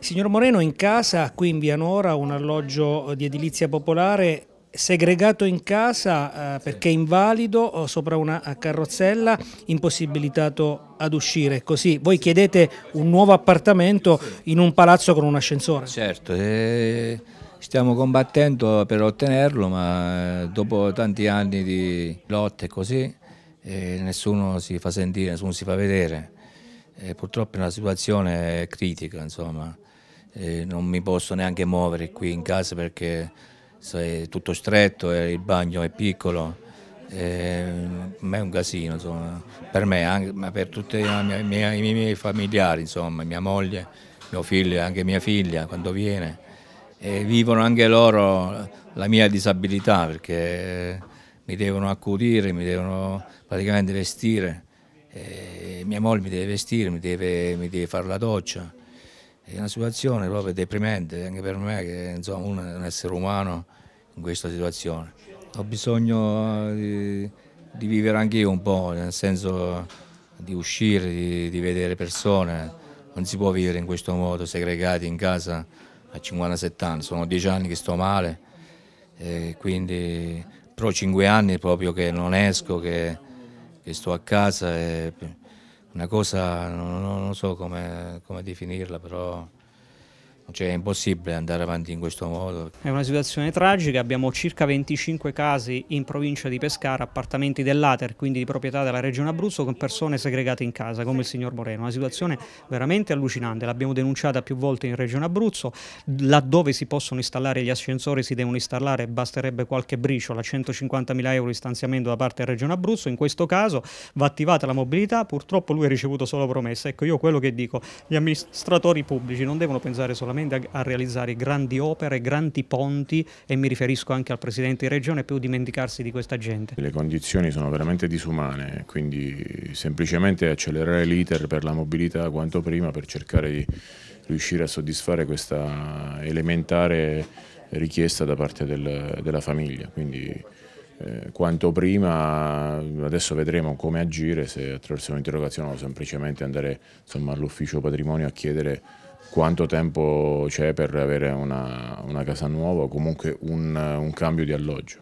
Signor Moreno, in casa, qui in Via Nora, un alloggio eh, di edilizia popolare segregato in casa eh, perché invalido eh, sopra una eh, carrozzella, impossibilitato ad uscire. Così voi chiedete un nuovo appartamento in un palazzo con un ascensore. Certo, eh, stiamo combattendo per ottenerlo, ma dopo tanti anni di lotte così eh, nessuno si fa sentire, nessuno si fa vedere eh, purtroppo una situazione critica, insomma. Eh, non mi posso neanche muovere qui in casa perché è tutto stretto, eh, il bagno è piccolo. Ma è un casino, insomma. per me, anche, ma per tutti i miei, i miei familiari, insomma, mia moglie, mio figlio e anche mia figlia quando viene. E vivono anche loro la mia disabilità perché mi devono accudire, mi devono praticamente vestire eh, mia moglie mi deve vestire, mi deve, mi deve, fare la doccia. È una situazione proprio deprimente anche per me, che insomma, uno è un essere umano in questa situazione. Ho bisogno eh, di, di vivere anch'io un po', nel senso di uscire, di, di vedere persone. Non si può vivere in questo modo, segregati in casa a 57 anni. Sono dieci anni che sto male, eh, quindi però cinque anni proprio che non esco, che che sto a casa, è una cosa, non, non so come, come definirla, però cioè è impossibile andare avanti in questo modo. È una situazione tragica, abbiamo circa 25 casi in provincia di Pescara, appartamenti dell'Ater, quindi di proprietà della regione Abruzzo, con persone segregate in casa, come il signor Moreno. Una situazione veramente allucinante, l'abbiamo denunciata più volte in regione Abruzzo, laddove si possono installare gli ascensori si devono installare, basterebbe qualche briciola, 150 mila euro di stanziamento da parte della regione Abruzzo, in questo caso va attivata la mobilità, purtroppo lui ha ricevuto solo promesse. Ecco, io quello che dico, gli amministratori pubblici non devono pensare solamente veramente a, a realizzare grandi opere, grandi ponti e mi riferisco anche al Presidente di Regione più dimenticarsi di questa gente. Le condizioni sono veramente disumane, quindi semplicemente accelerare l'iter per la mobilità quanto prima per cercare di riuscire a soddisfare questa elementare richiesta da parte del, della famiglia. Quindi eh, quanto prima, adesso vedremo come agire, se attraverso un'interrogazione o semplicemente andare all'ufficio patrimonio a chiedere quanto tempo c'è per avere una, una casa nuova o comunque un, un cambio di alloggio.